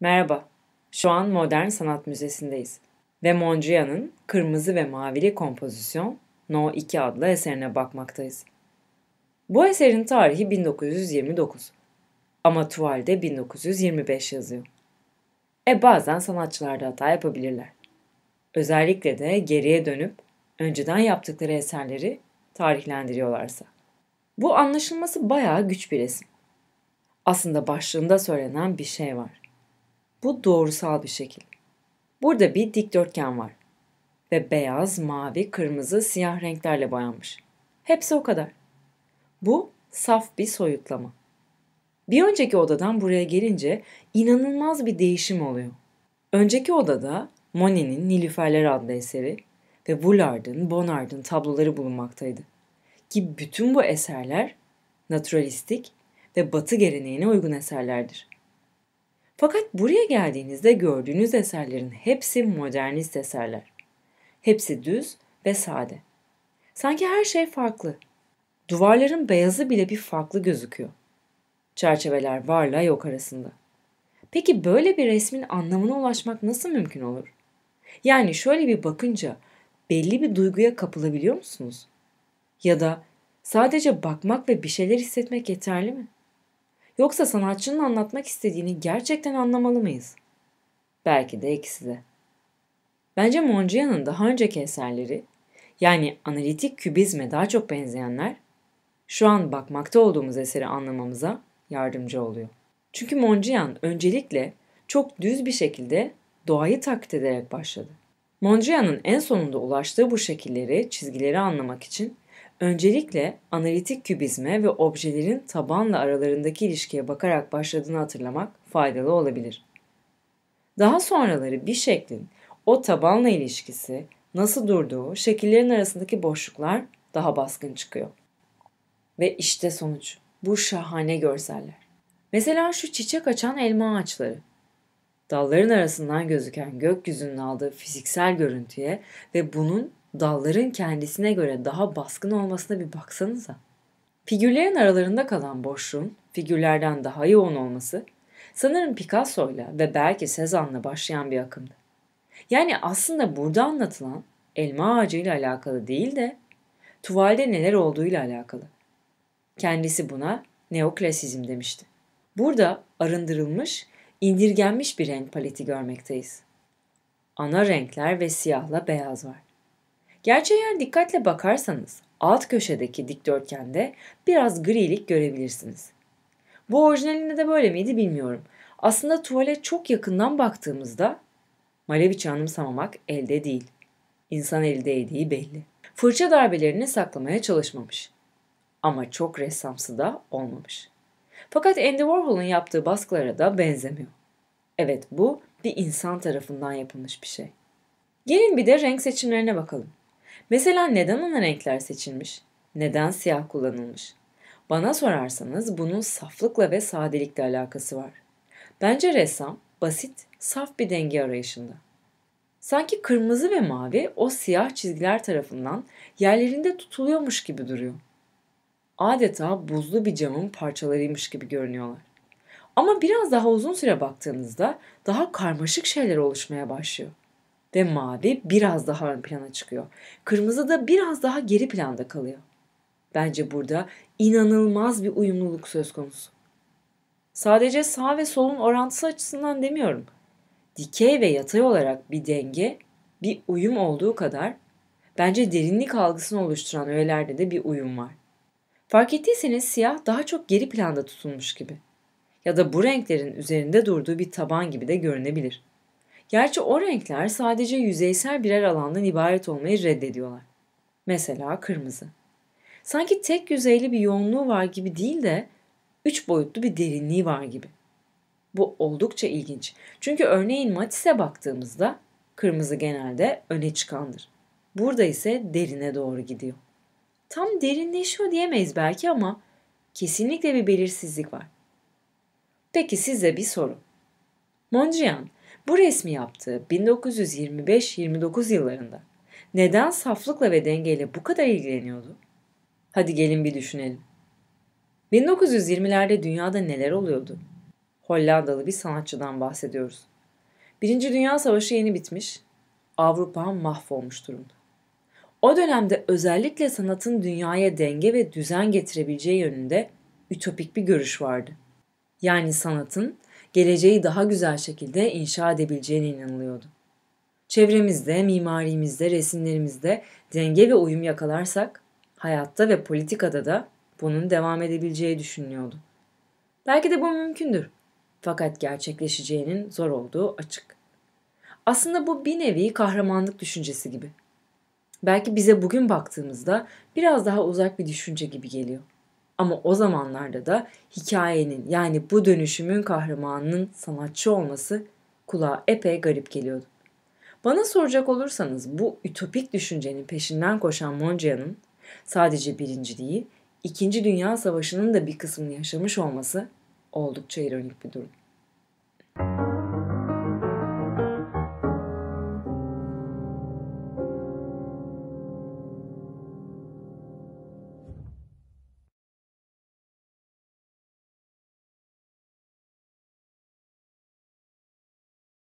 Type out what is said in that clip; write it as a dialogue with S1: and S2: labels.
S1: Merhaba, şu an Modern Sanat Müzesi'ndeyiz ve Mondrian'ın Kırmızı ve Mavili kompozisyon No 2 adlı eserine bakmaktayız. Bu eserin tarihi 1929 ama tuvalde 1925 yazıyor. E bazen sanatçılar da hata yapabilirler. Özellikle de geriye dönüp önceden yaptıkları eserleri tarihlendiriyorlarsa. Bu anlaşılması bayağı güç bir resim. Aslında başlığında söylenen bir şey var. Bu doğrusal bir şekil. Burada bir dikdörtgen var ve beyaz, mavi, kırmızı, siyah renklerle boyanmış. Hepsi o kadar. Bu saf bir soyutlama. Bir önceki odadan buraya gelince inanılmaz bir değişim oluyor. Önceki odada Monet'in Nilüferler adlı eseri ve Woolard'ın, Bonnard'ın tabloları bulunmaktaydı. Ki bütün bu eserler naturalistik ve batı geleneğine uygun eserlerdir. Fakat buraya geldiğinizde gördüğünüz eserlerin hepsi modernist eserler. Hepsi düz ve sade. Sanki her şey farklı. Duvarların beyazı bile bir farklı gözüküyor. Çerçeveler varla yok arasında. Peki böyle bir resmin anlamına ulaşmak nasıl mümkün olur? Yani şöyle bir bakınca belli bir duyguya kapılabiliyor musunuz? Ya da sadece bakmak ve bir şeyler hissetmek yeterli mi? Yoksa sanatçının anlatmak istediğini gerçekten anlamalı mıyız? Belki de ikisi de. Bence Mondrian'ın daha önceki eserleri, yani analitik kübizme daha çok benzeyenler, şu an bakmakta olduğumuz eseri anlamamıza yardımcı oluyor. Çünkü Mondrian öncelikle çok düz bir şekilde doğayı taklit ederek başladı. Mondrian'ın en sonunda ulaştığı bu şekilleri, çizgileri anlamak için Öncelikle analitik kübizme ve objelerin tabanla aralarındaki ilişkiye bakarak başladığını hatırlamak faydalı olabilir. Daha sonraları bir şeklin o tabanla ilişkisi, nasıl durduğu, şekillerin arasındaki boşluklar daha baskın çıkıyor. Ve işte sonuç. Bu şahane görseller. Mesela şu çiçek açan elma ağaçları. Dalların arasından gözüken gökyüzünün aldığı fiziksel görüntüye ve bunun dalların kendisine göre daha baskın olmasına bir baksanıza. Figürlerin aralarında kalan boşluğun figürlerden daha yoğun olması sanırım Picasso'yla ve belki Cézanne'la başlayan bir akımdı. Yani aslında burada anlatılan elma ağacıyla alakalı değil de tuvalde neler olduğuyla alakalı. Kendisi buna neoklasizm demişti. Burada arındırılmış, indirgenmiş bir renk paleti görmekteyiz. Ana renkler ve siyahla beyaz var. Gerçi eğer dikkatle bakarsanız alt köşedeki dikdörtgende biraz grilik görebilirsiniz. Bu orijinalinde de böyle miydi bilmiyorum. Aslında tuvale çok yakından baktığımızda Malevich anımsamamak elde değil. İnsan eli değdiği belli. Fırça darbelerini saklamaya çalışmamış. Ama çok ressamsı da olmamış. Fakat Andy Warhol'un yaptığı baskılara da benzemiyor. Evet bu bir insan tarafından yapılmış bir şey. Gelin bir de renk seçimlerine bakalım. Mesela neden ana renkler seçilmiş? Neden siyah kullanılmış? Bana sorarsanız bunun saflıkla ve sadelikle alakası var. Bence ressam basit, saf bir denge arayışında. Sanki kırmızı ve mavi o siyah çizgiler tarafından yerlerinde tutuluyormuş gibi duruyor. Adeta buzlu bir camın parçalarıymış gibi görünüyorlar. Ama biraz daha uzun süre baktığınızda daha karmaşık şeyler oluşmaya başlıyor ve mavi biraz daha ön plana çıkıyor. Kırmızı da biraz daha geri planda kalıyor. Bence burada inanılmaz bir uyumluluk söz konusu. Sadece sağ ve solun orantısı açısından demiyorum. Dikey ve yatay olarak bir denge, bir uyum olduğu kadar bence derinlik algısını oluşturan öğelerde de bir uyum var. Fark ettiyseniz siyah daha çok geri planda tutulmuş gibi ya da bu renklerin üzerinde durduğu bir taban gibi de görünebilir. Gerçi o renkler sadece yüzeysel birer alandan ibaret olmayı reddediyorlar. Mesela kırmızı. Sanki tek yüzeyli bir yoğunluğu var gibi değil de üç boyutlu bir derinliği var gibi. Bu oldukça ilginç. Çünkü örneğin Matisse baktığımızda kırmızı genelde öne çıkandır. Burada ise derine doğru gidiyor. Tam derinleşiyor diyemeyiz belki ama kesinlikle bir belirsizlik var. Peki size bir soru. Mondrian bu resmi yaptığı 1925-29 yıllarında neden saflıkla ve dengeyle bu kadar ilgileniyordu? Hadi gelin bir düşünelim. 1920'lerde dünyada neler oluyordu? Hollandalı bir sanatçıdan bahsediyoruz. Birinci Dünya Savaşı yeni bitmiş, Avrupa mahvolmuş durumda. O dönemde özellikle sanatın dünyaya denge ve düzen getirebileceği yönünde ütopik bir görüş vardı. Yani sanatın geleceği daha güzel şekilde inşa edebileceğine inanılıyordu. Çevremizde, mimarimizde, resimlerimizde denge ve uyum yakalarsak hayatta ve politikada da bunun devam edebileceği düşünülüyordu. Belki de bu mümkündür. Fakat gerçekleşeceğinin zor olduğu açık. Aslında bu bir nevi kahramanlık düşüncesi gibi. Belki bize bugün baktığımızda biraz daha uzak bir düşünce gibi geliyor. Ama o zamanlarda da hikayenin yani bu dönüşümün kahramanının sanatçı olması kulağa epey garip geliyordu. Bana soracak olursanız bu ütopik düşüncenin peşinden koşan Moncia'nın sadece birinci değil, ikinci Dünya Savaşı'nın da bir kısmını yaşamış olması oldukça ironik bir durum.